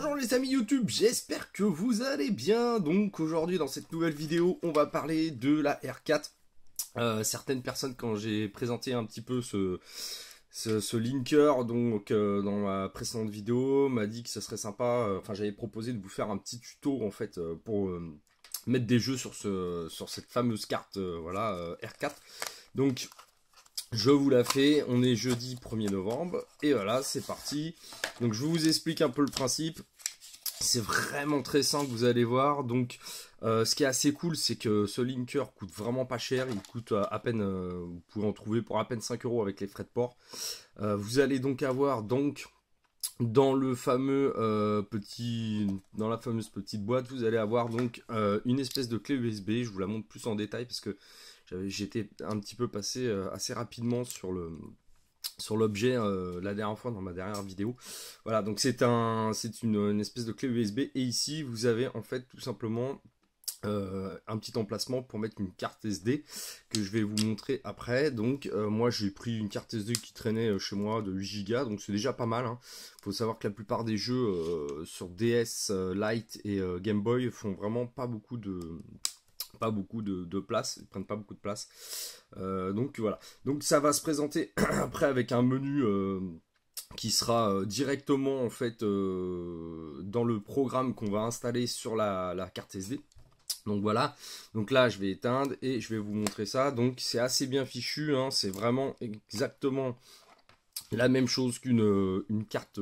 Bonjour les amis YouTube, j'espère que vous allez bien. Donc aujourd'hui dans cette nouvelle vidéo, on va parler de la R4. Euh, certaines personnes quand j'ai présenté un petit peu ce, ce, linker donc euh, dans ma précédente vidéo m'a dit que ce serait sympa, euh, enfin j'avais proposé de vous faire un petit tuto en fait pour mettre des jeux sur, ce, sur cette fameuse carte voilà R4. Donc je vous la fais, on est jeudi 1er novembre, et voilà, c'est parti. Donc je vous explique un peu le principe. C'est vraiment très simple, vous allez voir. Donc euh, ce qui est assez cool, c'est que ce linker coûte vraiment pas cher. Il coûte euh, à peine, euh, vous pouvez en trouver pour à peine 5 euros avec les frais de port. vous allez donc avoir donc dans le fameux petit, dans la fameuse petite boîte, vous allez avoir donc une espèce de clé USB. Je vous la montre plus en détail parce que j'étais un petit peu passé euh, assez rapidement sur le sur l'objet euh, la dernière fois dans ma dernière vidéo. Voilà, donc c'est un, c'est une, espèce de clé USB et ici vous avez en fait tout simplement euh, un petit emplacement pour mettre une carte SD que je vais vous montrer après. Donc moi j'ai pris une carte SD qui traînait chez moi de 8 Go, donc c'est déjà pas mal. Il hein. Faut savoir que la plupart des jeux sur DS Lite et Game Boy font vraiment pas beaucoup de pas beaucoup de, place, ils prennent pas beaucoup de place. Euh, donc voilà. Donc ça va se présenter après avec un menu euh, qui sera euh, directement en fait dans le programme qu'on va installer sur la, carte SD. Donc voilà, donc là je vais éteindre et je vais vous montrer ça. Donc c'est assez bien fichu, hein. c'est vraiment exactement la même chose qu'une une carte,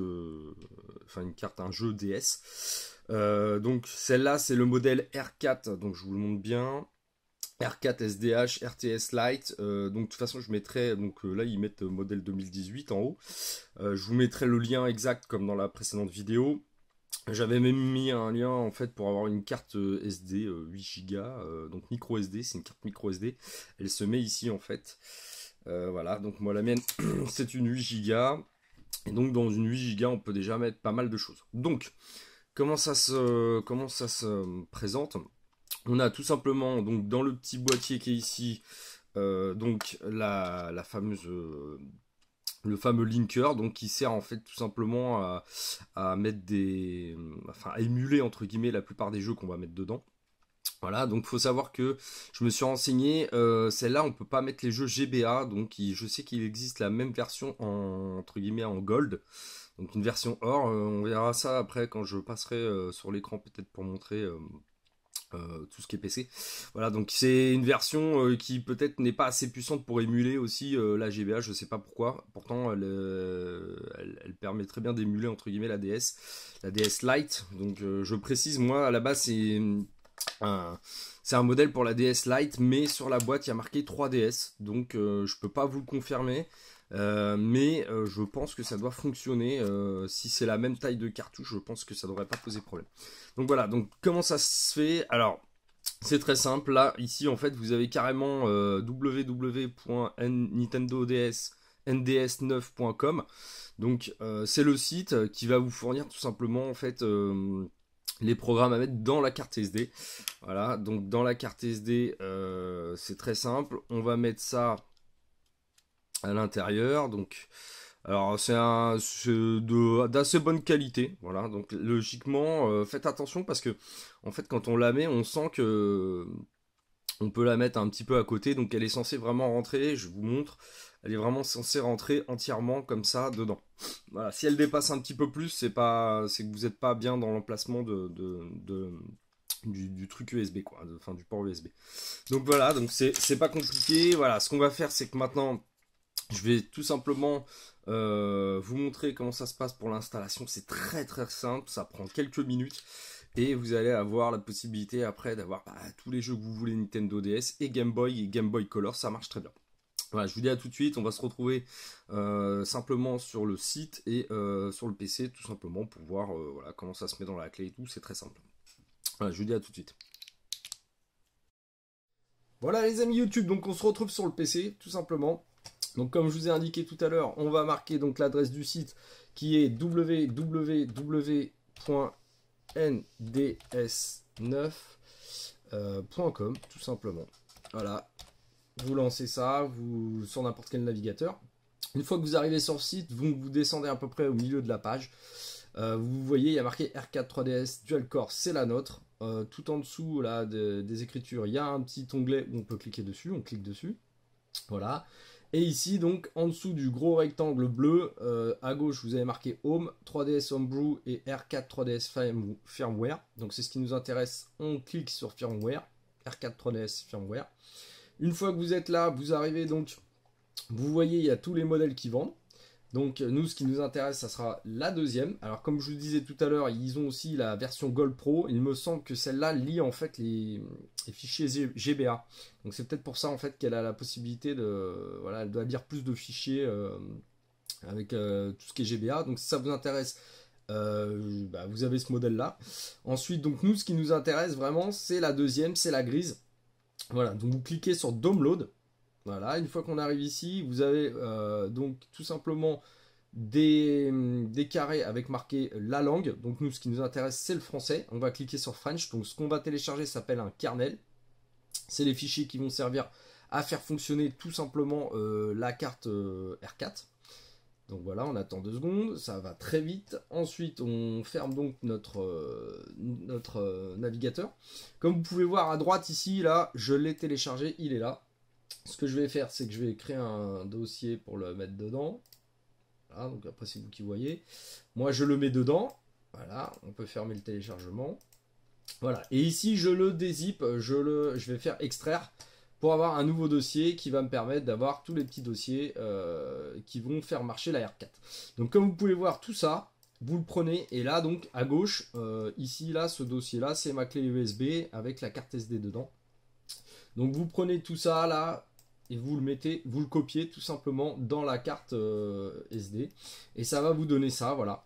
enfin une carte, un jeu DS. Euh, donc celle-là, c'est le modèle R4, donc je vous le montre bien. R4 SDH, RTS Lite. Euh, donc de toute façon, je mettrai, donc euh, là ils mettent modèle 2018 en haut. je vous mettrai le lien exact comme dans la précédente vidéo. J'avais même mis un lien en fait pour avoir une carte SD 8 Go, donc micro SD, c'est une carte micro SD. Elle se met ici en fait. voilà, donc moi la mienne c'est une 8 Go. Et donc dans une 8 Go on peut déjà mettre pas mal de choses. Donc Comment ça se, comment ça se euh, présente On a tout simplement donc dans le petit boîtier qui est ici euh, donc la, la fameuse euh, le fameux linker donc qui sert en fait tout simplement à, mettre des enfin à émuler entre guillemets la plupart des jeux qu'on va mettre dedans. Voilà, donc faut savoir que je me suis renseigné, celle-là on peut pas mettre les jeux GBA, donc je sais qu'il existe la même version entre guillemets en gold, donc une version or, euh, on verra ça après quand je passerai euh, sur l'écran peut-être pour montrer euh, tout ce qui est PC. Voilà, donc c'est une version qui peut-être n'est pas assez puissante pour émuler aussi la GBA, je ne sais pas pourquoi. Pourtant, elle, permet très bien d'émuler entre guillemets la DS, la DS Lite. Donc je précise, moi à la base c'est un, un modèle pour la DS Lite, mais sur la boîte il y a marqué 3DS, donc je peux pas vous le confirmer. Euh, mais euh, je pense que ça doit fonctionner. Euh, si c'est la même taille de cartouche, je pense que ça devrait pas poser problème. Donc voilà, donc comment ça se fait Alors, c'est très simple. Là, ici, en fait, vous avez carrément www.nintendods nds9.com donc c'est le site qui va vous fournir tout simplement en fait les programmes à mettre dans la carte SD voilà donc dans la carte SD c'est très simple on va mettre ça l'intérieur. Donc, alors c'est un d'assez bonne qualité, voilà. Donc logiquement, euh, faites attention parce que en fait quand on la met, on sent que on peut la mettre un petit peu à côté, donc elle est censée vraiment rentrer. Je vous montre, elle est vraiment censée rentrer entièrement comme ça dedans. Voilà. Si elle dépasse un petit peu plus, c'est pas, c'est que vous n'êtes pas bien dans l'emplacement de, du, truc USB quoi, de, enfin du port USB. Donc voilà, donc c'est pas compliqué. Voilà, ce qu'on va faire, c'est que maintenant je vais tout simplement euh, vous montrer comment ça se passe pour l'installation. C'est très très simple, ça prend quelques minutes. Et vous allez avoir la possibilité après d'avoir bah, tous les jeux que vous voulez Nintendo DS et Game Boy et Game Boy Color, ça marche très bien. Voilà, je vous dis à tout de suite, on va se retrouver euh, simplement sur le site et euh, sur le PC tout simplement pour voir comment ça se met dans la clé et tout, c'est très simple. Voilà, je vous dis à tout de suite. Voilà les amis YouTube, donc on se retrouve sur le PC tout simplement. Donc comme je vous ai indiqué tout à l'heure, on va marquer donc l'adresse du site qui est www.nds9.com euh, tout simplement. Voilà, vous lancez ça vous, sur n'importe quel navigateur. Une fois que vous arrivez sur le site, vous, vous descendez à peu près au milieu de la page. Euh, vous voyez, il y a marqué R4 3DS Dual Core, c'est la nôtre. Euh, tout en dessous là, des écritures, il y a un petit onglet où on peut cliquer dessus. On clique dessus. Voilà. Et ici, donc, en dessous du gros rectangle bleu, euh, à gauche, vous avez marqué Home, 3DS Homebrew et R4 3DS Firmware. Donc, c'est ce qui nous intéresse. On clique sur Firmware, R4 3DS Firmware. Une fois que vous êtes là, vous arrivez donc, vous voyez, il y a tous les modèles qui vendent. Donc euh, nous, ce qui nous intéresse, ça sera la deuxième. Alors comme je vous disais tout à l'heure, ils ont aussi la version Gold Pro. Il me semble que celle-là lit en fait les, fichiers GBA. Donc c'est peut-être pour ça en fait qu'elle a la possibilité de... Voilà, elle doit lire plus de fichiers euh, avec euh, tout ce qui est GBA. Donc si ça vous intéresse, bah, vous avez ce modèle-là. Ensuite, donc nous, ce qui nous intéresse vraiment, c'est la deuxième, c'est la grise. Voilà, donc vous cliquez sur Download. Voilà, une fois qu'on arrive ici, vous avez euh, donc tout simplement hum, des, carrés avec marqué la langue. Donc nous, ce qui nous intéresse, c'est le français. On va cliquer sur French. Donc ce qu'on va télécharger s'appelle un kernel. C'est les fichiers qui vont servir à faire fonctionner tout simplement euh, la carte euh, R4. Donc voilà, on attend deux secondes, ça va très vite. Ensuite, on ferme donc notre, notre navigateur. Comme vous pouvez voir à droite ici, là, je l'ai téléchargé, il est là ce que je vais faire, c'est que je vais créer un dossier pour le mettre dedans. Voilà, donc après c'est vous qui voyez. Moi je le mets dedans. Voilà, on peut fermer le téléchargement. Voilà, et ici je le dézip, je, le, je vais faire extraire pour avoir un nouveau dossier qui va me permettre d'avoir tous les petits dossiers euh, qui vont faire marcher la R4. Donc comme vous pouvez voir tout ça, vous le prenez et là donc à gauche, euh, ici là ce dossier là c'est ma clé USB avec la carte SD dedans. Donc vous prenez tout ça là et vous le mettez, vous le copiez tout simplement dans la carte euh, SD et ça va vous donner ça, voilà.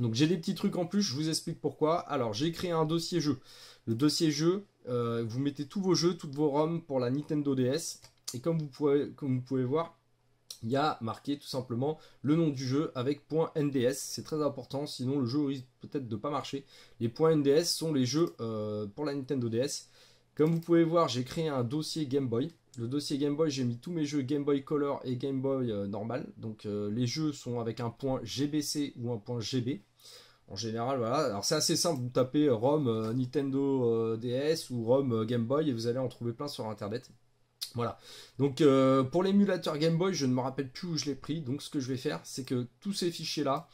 Donc j'ai des petits trucs en plus, je vous explique pourquoi. Alors j'ai créé un dossier jeu. Le dossier jeu, euh, vous mettez tous vos jeux, toutes vos ROM pour la Nintendo DS et comme vous pouvez, comme vous pouvez voir, il y a marqué tout simplement le nom du jeu avec .nds, c'est très important, sinon le jeu risque peut-être de pas marcher. Les points .nds sont les jeux euh, pour la Nintendo DS comme vous pouvez voir, j'ai créé un dossier Game Boy. Le dossier Game Boy, j'ai mis tous mes jeux Game Boy Color et Game Boy euh, normal. Donc euh, les jeux sont avec un point GBC ou un point GB. En général, voilà. Alors c'est assez simple, vous tapez euh, ROM Nintendo DS ou ROM Game Boy et vous allez en trouver plein sur Internet. Voilà. Donc pour l'émulateur Game Boy, je ne me rappelle plus où je l'ai pris. Donc ce que je vais faire, c'est que tous ces fichiers-là,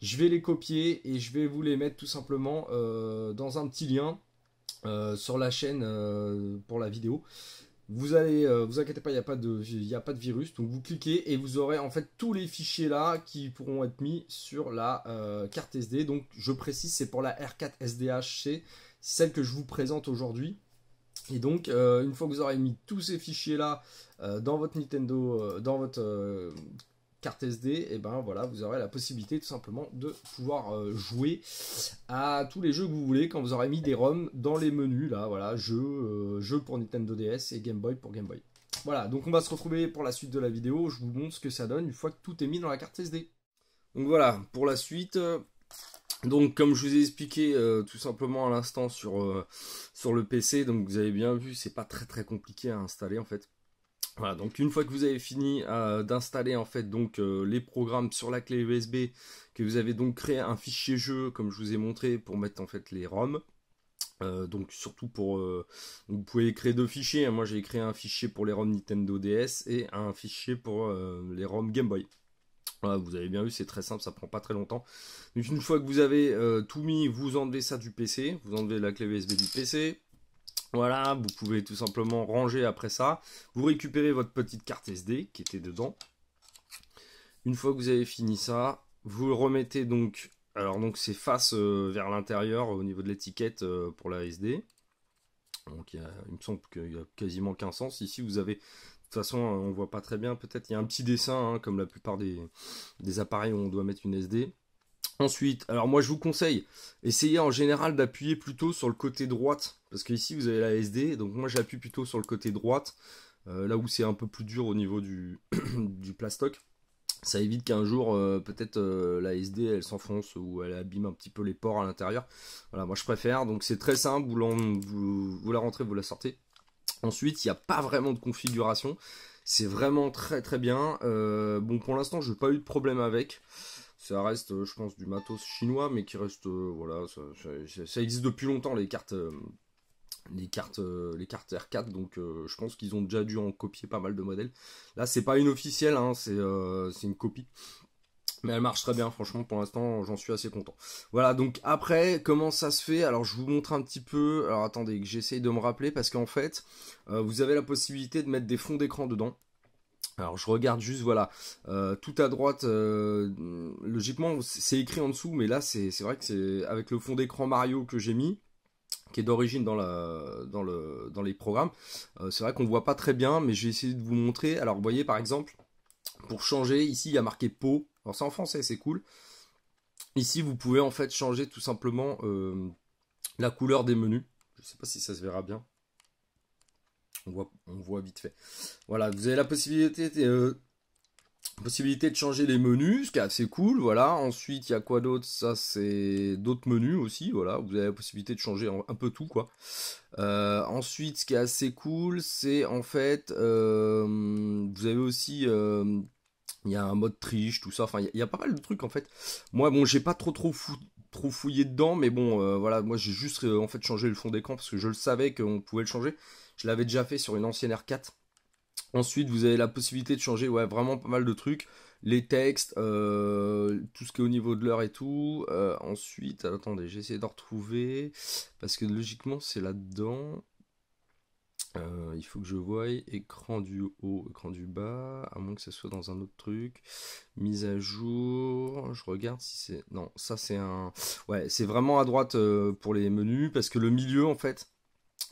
je vais les copier et je vais vous les mettre tout simplement dans un petit lien euh, sur la chaîne euh, pour la vidéo. Vous allez, euh, vous inquiétez pas, il n'y a, pas de, y a pas de virus. Donc vous cliquez et vous aurez en fait tous les fichiers là qui pourront être mis sur la carte SD. Donc je précise, c'est pour la R4 SDHC, celle que je vous présente aujourd'hui. Et donc, une fois que vous aurez mis tous ces fichiers-là dans votre Nintendo, dans votre carte SD, et eh ben voilà, vous aurez la possibilité tout simplement de pouvoir euh, jouer à tous les jeux que vous voulez quand vous aurez mis des ROM dans les menus là, voilà, jeu euh, jeu pour Nintendo DS et Game Boy pour Game Boy. Voilà, donc on va se retrouver pour la suite de la vidéo, je vous montre ce que ça donne une fois que tout est mis dans la carte SD. Donc voilà, pour la suite, euh, Donc comme je vous ai expliqué tout simplement à l'instant sur, sur, le PC, donc vous avez bien vu, c'est pas très très compliqué à installer en fait. Voilà, donc une fois que vous avez fini euh, d'installer en fait donc euh, les programmes sur la clé USB, que vous avez donc créé un fichier jeu comme je vous ai montré pour mettre en fait les ROM. Euh, donc surtout pour vous pouvez créer deux fichiers. Hein. Moi j'ai créé un fichier pour les ROM Nintendo DS et un fichier pour les ROM Game Boy. Voilà, vous avez bien vu, c'est très simple, ça prend pas très longtemps. une fois que vous avez tout mis, vous enlevez ça du PC, vous enlevez la clé USB du PC, voilà, vous pouvez tout simplement ranger après ça. Vous récupérez votre petite carte SD qui était dedans. Une fois que vous avez fini ça, vous remettez donc. Alors donc c'est face euh, vers l'intérieur au niveau de l'étiquette euh, pour la SD. Donc il, me semble qu'il n'y a quasiment qu'un sens. Ici vous avez. De toute façon, on ne voit pas très bien. Peut-être il y a un petit dessin, hein, comme la plupart des, des appareils où on doit mettre une SD. Ensuite, alors moi je vous conseille, essayez en général d'appuyer plutôt sur le côté droite, parce qu'ici vous avez la SD, donc moi j'appuie plutôt sur le côté droite, euh, là où c'est un peu plus dur au niveau du, plastoc. Ça évite qu'un jour, euh, peut-être euh, la SD elle s'enfonce ou elle abîme un petit peu les ports à l'intérieur. Voilà, moi je préfère, donc c'est très simple, vous, vous la rentrez, vous la sortez. Ensuite, il n'y a pas vraiment de configuration, c'est vraiment très très bien. bon, pour l'instant, je n'ai pas eu de problème avec ça reste, euh, je pense, du matos chinois, mais qui reste, euh, voilà, ça, existe depuis longtemps les cartes, euh, les cartes, les cartes R4, donc je pense qu'ils ont déjà dû en copier pas mal de modèles. Là, c'est pas une officielle, hein, c'est une copie. Mais elle marche très bien, franchement, pour l'instant, j'en suis assez content. Voilà, donc après, comment ça se fait Alors, je vous montre un petit peu. Alors, attendez, que j'essaye de me rappeler, parce qu'en fait, vous avez la possibilité de mettre des fonds d'écran dedans. Alors je regarde juste, voilà, euh, tout à droite, euh, logiquement c'est écrit en dessous, mais là c'est vrai que c'est avec le fond d'écran Mario que j'ai mis, qui est d'origine dans, dans, le, dans les programmes, euh, c'est vrai qu'on voit pas très bien, mais j'ai essayé de vous montrer. Alors vous voyez par exemple, pour changer, ici il y a marqué peau, alors c'est en français, c'est cool. Ici vous pouvez en fait changer tout simplement la couleur des menus, je sais pas si ça se verra bien, on voit, vite fait. Voilà, vous avez la possibilité, euh, possibilité de changer les menus, ce qui est assez cool, voilà. Ensuite, il y a quoi d'autre Ça, c'est d'autres menus aussi, voilà. Vous avez la possibilité de changer un peu tout, quoi. Euh, ensuite, ce qui est assez cool, c'est en fait, euh, vous avez aussi il y a un mode triche, tout ça. Enfin, il y, a pas mal de trucs en fait. Moi, bon, j'ai pas trop trop, fou, trop fouillé dedans, mais bon, voilà, moi j'ai juste en fait changé le fond d'écran parce que je le savais qu'on pouvait le changer. Je l'avais déjà fait sur une ancienne R4. Ensuite, vous avez la possibilité de changer ouais, vraiment pas mal de trucs. Les textes, euh, tout ce qui est au niveau de l'heure et tout. Euh, ensuite, attendez, j'ai essayé de retrouver. Parce que logiquement, c'est là-dedans. Euh, il faut que je voie écran du haut, écran du bas, à moins que ce soit dans un autre truc. Mise à jour, je regarde si c'est... Non, ça c'est un... Ouais, c'est vraiment à droite pour les menus, parce que le milieu, en fait,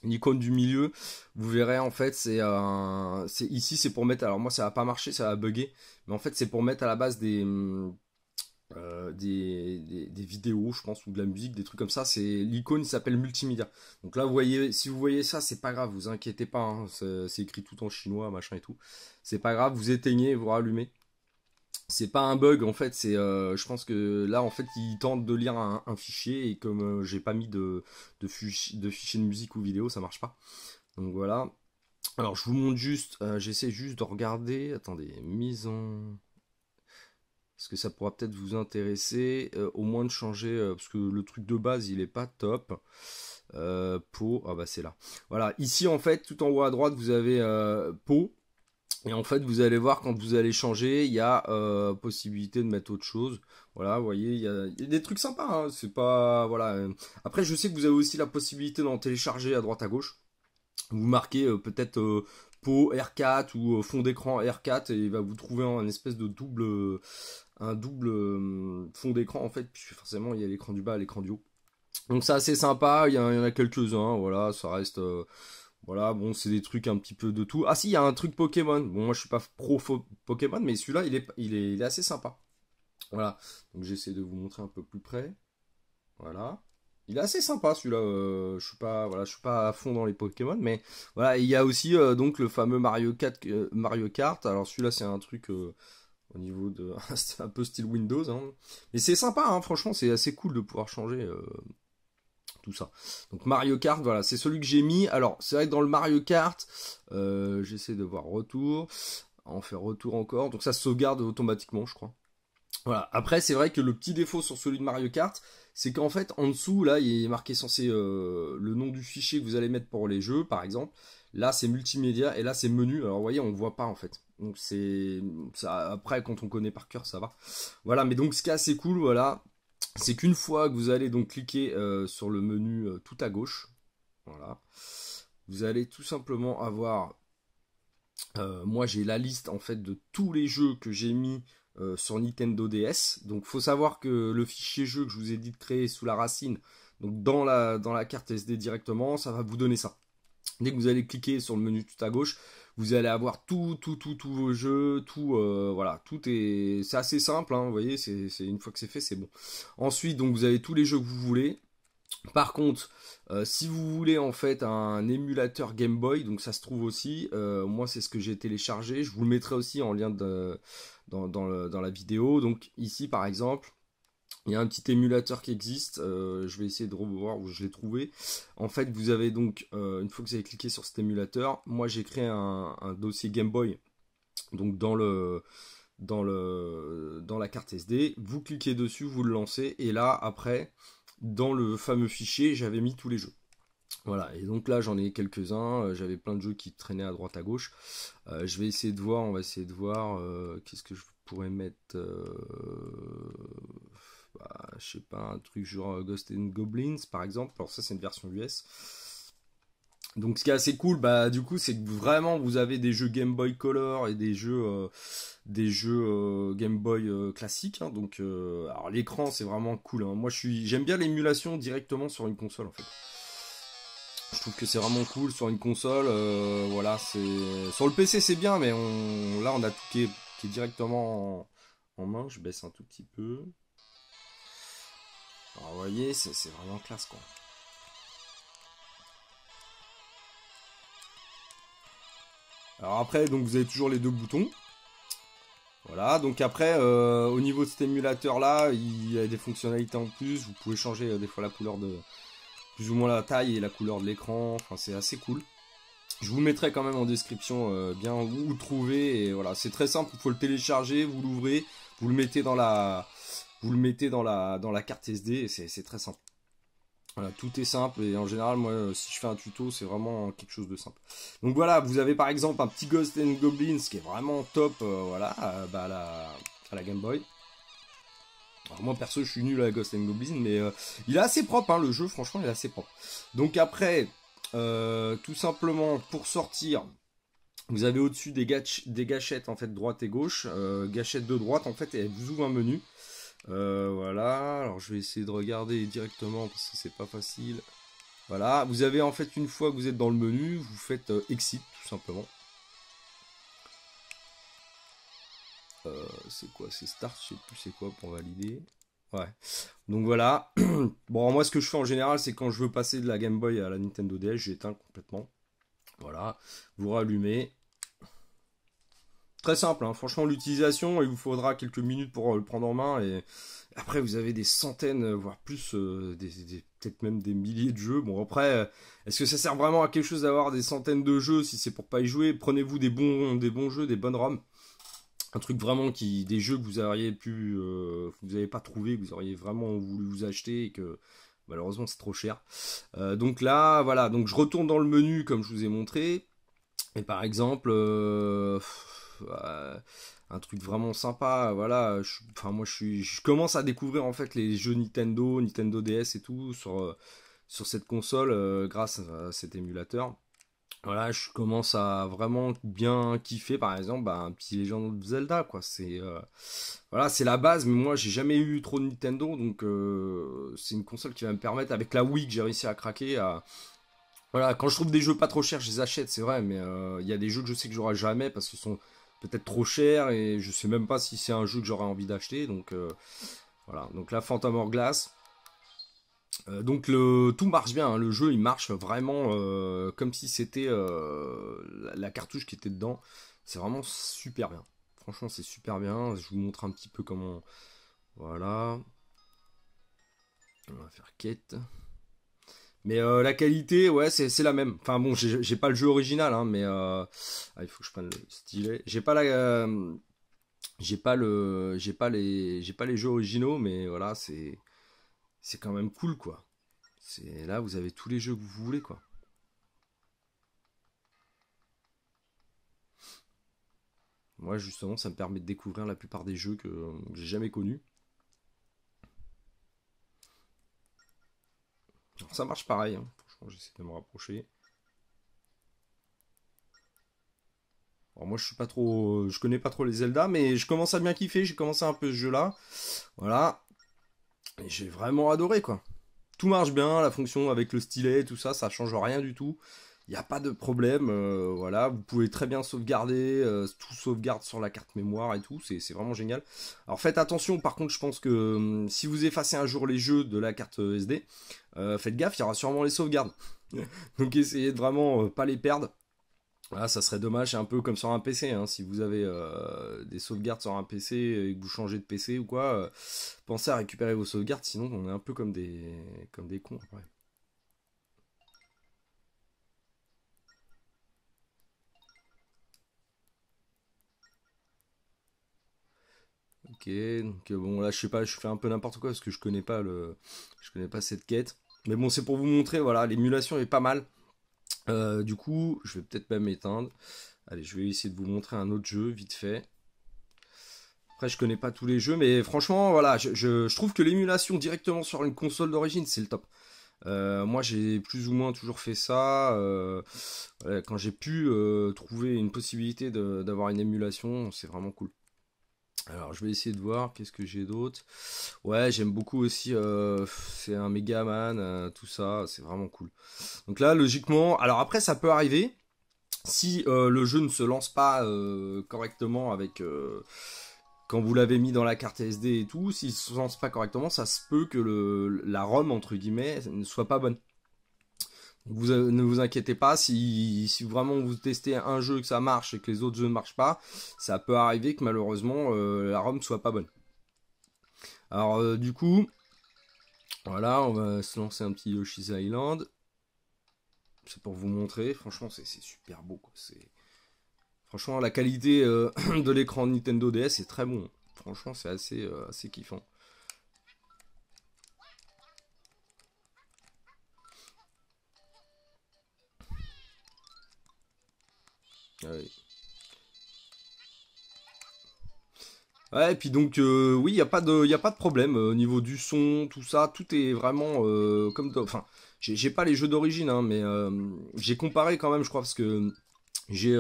l'icône du milieu, vous verrez en fait c'est euh, C'est ici c'est pour mettre alors moi ça va pas marché ça va bugger, mais en fait c'est pour mettre à la base euh, des, des, des, vidéos je pense ou de la musique, des trucs comme ça, c'est l'icône s'appelle multimédia. Donc là vous voyez si vous voyez ça, c'est pas grave, vous inquiétez pas, hein, c'est écrit tout en chinois, machin et tout. C'est pas grave, vous éteignez vous rallumez c'est pas un bug en fait, c'est euh, je pense que là en fait il tente de lire un, fichier et comme euh, j'ai pas mis de, de, de, fichier de musique ou vidéo ça marche pas. Donc voilà. Alors je vous montre juste, euh, j'essaie juste de regarder. Attendez, mise en. Est-ce que ça pourra peut-être vous intéresser, au moins de changer, parce que le truc de base il est pas top. pour. Ah bah c'est là. Voilà, ici en fait, tout en haut à droite, vous avez po et en fait, vous allez voir quand vous allez changer, il y a euh, possibilité de mettre autre chose. Voilà, vous voyez, il y a, des trucs sympas. Hein. c'est pas voilà. Euh. Après, je sais que vous avez aussi la possibilité d'en télécharger à droite à gauche. Vous marquez euh, peut-être pot R4 ou fond d'écran R4 et il va vous trouver un, espèce de double, un double fond d'écran en fait. forcément, il y a l'écran du bas, l'écran du haut. Donc c'est assez sympa. Il y, en a quelques uns. Voilà, ça reste voilà, bon, c'est des trucs un petit peu de tout. Ah si, il y a un truc Pokémon. Bon, moi je suis pas pro Pokémon, mais celui-là, il est, il, est, assez sympa. Voilà, donc j'essaie de vous montrer un peu plus près. Voilà. Il est assez sympa celui-là. Euh, je suis pas, voilà, suis pas à fond dans les Pokémon, mais voilà, il y a aussi euh, donc le fameux Mario euh, Mario Kart. Alors celui-là, c'est un truc au niveau de, c'est un peu style Windows, hein. mais c'est sympa. Hein. franchement, c'est assez cool de pouvoir changer ça. Donc Mario Kart, voilà, c'est celui que j'ai mis. Alors, c'est vrai que dans le Mario Kart, euh, j'essaie de voir retour, en faire retour encore. Donc ça se sauvegarde automatiquement, je crois. Voilà. Après, c'est vrai que le petit défaut sur celui de Mario Kart, c'est qu'en fait, en dessous, là, il est marqué censé euh, le nom du fichier que vous allez mettre pour les jeux, par exemple. Là, c'est multimédia et là, c'est menu. Alors, voyez, on voit pas en fait. Donc, c'est ça. Après, quand on connaît par cœur, ça va. Voilà. Mais donc, ce qui est assez cool, voilà, c'est qu'une fois que vous allez donc cliquer euh, sur le menu euh, tout à gauche, voilà, vous allez tout simplement avoir. Euh, moi j'ai la liste en fait de tous les jeux que j'ai mis sur Nintendo DS. Donc faut savoir que le fichier jeu que je vous ai dit de créer sous la racine, donc dans la, dans la carte SD directement, ça va vous donner ça. Dès que vous allez cliquer sur le menu tout à gauche, vous allez avoir tout, tout, tout, tous vos jeux, tout, euh, voilà, tout est, c'est assez simple, hein, vous voyez, c'est, une fois que c'est fait, c'est bon. Ensuite, donc vous avez tous les jeux que vous voulez. Par contre, euh, si vous voulez en fait un émulateur Game Boy, donc ça se trouve aussi, euh, moi c'est ce que j'ai téléchargé, je vous le mettrai aussi en lien dans, dans, la vidéo. Donc ici par exemple, il y a un petit émulateur qui existe, euh, je vais essayer de revoir où je l'ai trouvé. En fait, vous avez donc, euh, une fois que vous avez cliqué sur cet émulateur, moi j'ai créé un, dossier Game Boy, donc dans le, dans le, dans la carte SD. Vous cliquez dessus, vous le lancez, et là après, dans le fameux fichier, j'avais mis tous les jeux. Voilà, et donc là j'en ai quelques-uns, euh, j'avais plein de jeux qui traînaient à droite à gauche. je vais essayer de voir, on va essayer de voir, qu'est-ce que je pourrais mettre bah, je sais pas, un truc genre euh, Ghost and Goblins par exemple. Alors ça c'est une version US. Donc ce qui est assez cool, bah du coup c'est que vraiment vous avez des jeux Game Boy Color et des jeux euh, des jeux euh, Game Boy classiques. Hein. donc alors l'écran c'est vraiment cool. Hein. Moi je suis j'aime bien l'émulation directement sur une console en fait. Je trouve que c'est vraiment cool sur une console. voilà c'est sur le PC c'est bien mais on là on a tout qui est, directement en main. Je baisse un tout petit peu. Alors, vous voyez, c'est vraiment classe, quoi. Alors après, donc vous avez toujours les deux boutons. Voilà, donc après, euh, au niveau de cet émulateur-là, il y a des fonctionnalités en plus. Vous pouvez changer euh, des fois la couleur de... Plus ou moins la taille et la couleur de l'écran. Enfin, c'est assez cool. Je vous mettrai quand même en description euh, bien où trouver. Et voilà, c'est très simple. Il faut le télécharger, vous l'ouvrez, vous le mettez dans la vous le mettez dans la, dans la carte SD et c'est très simple. Voilà, tout est simple et en général, moi, euh, si je fais un tuto, c'est vraiment quelque chose de simple. Donc voilà, vous avez par exemple un petit Ghost and Goblins qui est vraiment top, euh, voilà, euh, bah, à, la, Game Boy. Alors moi perso, je suis nul à Ghost and Goblins, mais il est assez propre, hein, le jeu, franchement, il est assez propre. Donc après, tout simplement pour sortir, vous avez au-dessus des, des, gâchettes en fait droite et gauche, gâchette de droite en fait, et elle vous ouvre un menu. Euh, voilà, alors je vais essayer de regarder directement parce que c'est pas facile. Voilà, vous avez en fait une fois que vous êtes dans le menu, vous faites euh, exit tout simplement. Euh, c'est quoi C'est start, je sais plus c'est quoi pour valider. Ouais. Donc voilà. bon, moi ce que je fais en général, c'est quand je veux passer de la Game Boy à la Nintendo DS, j'éteins complètement. Voilà, vous rallumez Très simple, hein. franchement l'utilisation, il vous faudra quelques minutes pour euh, le prendre en main et après vous avez des centaines, euh, voire plus, euh, des, peut-être même des milliers de jeux. Bon après, est-ce que ça sert vraiment à quelque chose d'avoir des centaines de jeux si c'est pour pas y jouer Prenez-vous des bons, des bons jeux, des bonnes ROM. Un truc vraiment qui, des jeux que vous auriez pu, vous n'avez pas trouvé, que vous auriez vraiment voulu vous acheter et que malheureusement c'est trop cher. donc là, voilà, donc je retourne dans le menu comme je vous ai montré. Et par exemple, euh, un truc vraiment sympa. Voilà, je, enfin moi je, je commence à découvrir en fait les jeux Nintendo, Nintendo DS et tout sur euh, sur cette console euh, grâce à cet émulateur. Voilà, je commence à vraiment bien kiffer par exemple bah, un petit Legend of Zelda quoi. C'est voilà, c'est la base. Mais moi j'ai jamais eu trop de Nintendo, donc c'est une console qui va me permettre avec la Wii que j'ai réussi à craquer voilà, quand je trouve des jeux pas trop chers, je les achète, c'est vrai, mais il y a des jeux que je sais que j'aurai jamais parce que ce sont peut-être trop cher et je sais même pas si c'est un jeu que j'aurais envie d'acheter. Donc euh, voilà, donc là Phantom glace euh, donc le, tout marche bien, hein. le jeu il marche vraiment euh, comme si c'était la, la, cartouche qui était dedans. C'est vraiment super bien. Franchement c'est super bien. Je vous montre un petit peu comment. Voilà. On va faire quête. Mais euh, la qualité, ouais, c'est la même. Enfin bon, j'ai pas le jeu original, hein, mais euh, ah, il faut que je prenne le stylet. J'ai pas la, euh, j'ai pas le, j'ai pas les, j'ai pas les jeux originaux, mais voilà, c'est, c'est quand même cool quoi. C'est là, vous avez tous les jeux que vous voulez quoi. Moi justement, ça me permet de découvrir la plupart des jeux que, que j'ai jamais connus. ça marche pareil. Hein. J'essaie de me rapprocher. moi je suis pas trop. Je connais pas trop les Zelda, mais je commence à bien kiffer, j'ai commencé un peu ce jeu là. Voilà. Et j'ai vraiment adoré quoi. Tout marche bien, la fonction avec le stylet, tout ça, ça change rien du tout. Il n'y a pas de problème, euh, voilà, vous pouvez très bien sauvegarder, euh, tout sauvegarde sur la carte mémoire et tout, c'est vraiment génial. Alors faites attention, par contre, je pense que hum, si vous effacez un jour les jeux de la carte euh, SD, faites gaffe, il y aura sûrement les sauvegardes. Donc essayez de vraiment pas les perdre. Voilà, ah, ça serait dommage, c'est un peu comme sur un PC, hein. si vous avez des sauvegardes sur un PC et que vous changez de PC ou quoi, pensez à récupérer vos sauvegardes, sinon on est un peu comme des, comme des cons. Donc bon là je sais pas, je fais un peu n'importe quoi parce que je connais pas le, je connais pas cette quête. Mais bon c'est pour vous montrer, voilà, l'émulation est pas mal. Euh, du coup, je vais peut-être même éteindre. Allez, je vais essayer de vous montrer un autre jeu vite fait. Après, je connais pas tous les jeux, mais franchement, voilà, je, trouve que l'émulation directement sur une console d'origine, c'est le top. Euh, moi, j'ai plus ou moins toujours fait ça. Euh, quand j'ai pu trouver une possibilité d'avoir une émulation, c'est vraiment cool. Alors je vais essayer de voir qu'est-ce que j'ai d'autre. Ouais, j'aime beaucoup aussi. Euh, c'est un Megaman, Man, euh, tout ça, c'est vraiment cool. Donc là, logiquement, alors après ça peut arriver si euh, le jeu ne se lance pas correctement avec quand vous l'avez mis dans la carte SD et tout, s'il ne se lance pas correctement, ça se peut que le, la ROM entre guillemets ne soit pas bonne. Vous, euh, ne vous inquiétez pas, si, vraiment vous testez un jeu que ça marche et que les autres jeux ne marchent pas, ça peut arriver que malheureusement euh, la ROM soit pas bonne. Alors euh, du coup, voilà, on va se lancer un petit Yoshi's Island. C'est pour vous montrer, franchement c'est super beau. Franchement la qualité de l'écran Nintendo DS est très bon. Franchement c'est assez kiffant. Ouais. et puis donc, euh, oui, il n'y a, pas de, a pas de problème euh, au niveau du son, tout ça, tout est vraiment euh, comme. Enfin, j'ai pas les jeux d'origine, hein, mais euh, j'ai comparé quand même, je crois, parce que j'ai.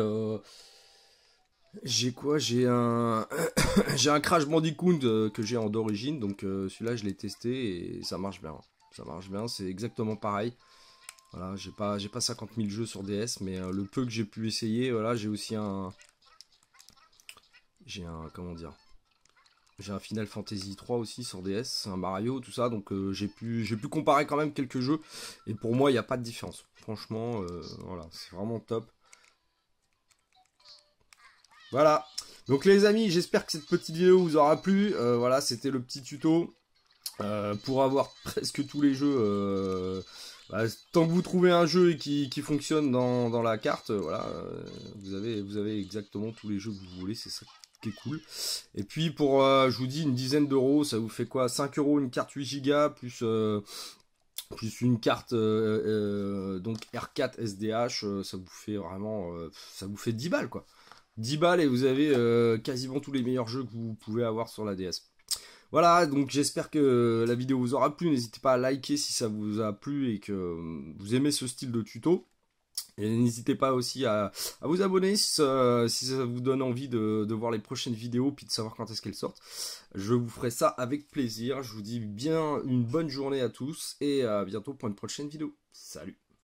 j'ai quoi J'ai un. j'ai un Crash Bandicoot que j'ai en d'origine, donc celui-là, je l'ai testé et ça marche bien. Ça marche bien, c'est exactement pareil. Voilà, j'ai pas, pas 50 000 jeux sur DS, mais euh, le peu que j'ai pu essayer, voilà, j'ai aussi un, j'ai un, comment dire, j'ai un Final Fantasy 3 aussi sur DS, un Mario, tout ça, donc euh, j'ai pu, pu comparer quand même quelques jeux, et pour moi, il n'y a pas de différence. Franchement, euh, voilà, c'est vraiment top. Voilà, donc les amis, j'espère que cette petite vidéo vous aura plu. voilà, c'était le petit tuto pour avoir presque tous les jeux bah, tant que vous trouvez un jeu qui, qui fonctionne dans, la carte, euh, voilà, euh, vous avez, exactement tous les jeux que vous voulez, c'est ça qui est cool. Et puis pour, euh, je vous dis, une dizaine d'euros, ça vous fait quoi 5 euros une carte 8 Go, plus, une carte donc R4 SDH, ça vous fait vraiment, ça vous fait 10 balles quoi. 10 balles et vous avez quasiment tous les meilleurs jeux que vous pouvez avoir sur la DS. Voilà, donc j'espère que la vidéo vous aura plu. N'hésitez pas à liker si ça vous a plu et que vous aimez ce style de tuto. Et n'hésitez pas aussi à, vous abonner si ça vous donne envie de, voir les prochaines vidéos puis de savoir quand est-ce qu'elles sortent. Je vous ferai ça avec plaisir. Je vous dis bien une bonne journée à tous et à bientôt pour une prochaine vidéo. Salut